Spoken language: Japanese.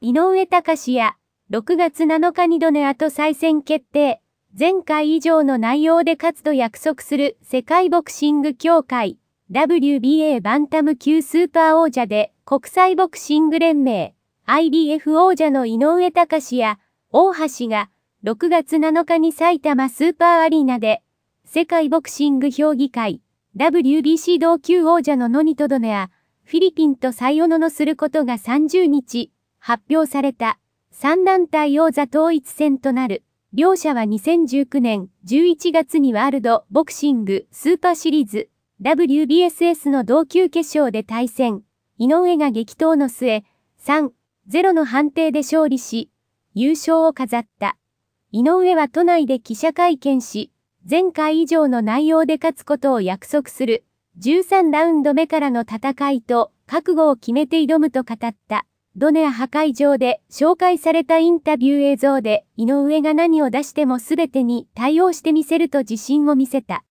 井上隆や6月7日にドネアと再戦決定。前回以上の内容で勝つと約束する世界ボクシング協会 WBA バンタム級スーパー王者で国際ボクシング連盟 IBF 王者の井上隆や大橋が6月7日に埼玉スーパーアリーナで世界ボクシング評議会 WBC 同級王者のノニトドネアフィリピンとサイオノのすることが30日発表された3団体王座統一戦となる。両者は2019年11月にワールドボクシングスーパーシリーズ WBSS の同級決勝で対戦。井上が激闘の末、3-0の判定で勝利し、優勝を飾った。井上は都内で記者会見し、前回以上の内容で勝つことを約束する。13ラウンド目からの戦いと覚悟を決めて挑むと語った。ドネア破壊場で紹介されたインタビュー映像で井上が何を出しても全てに対応してみせると自信を見せた。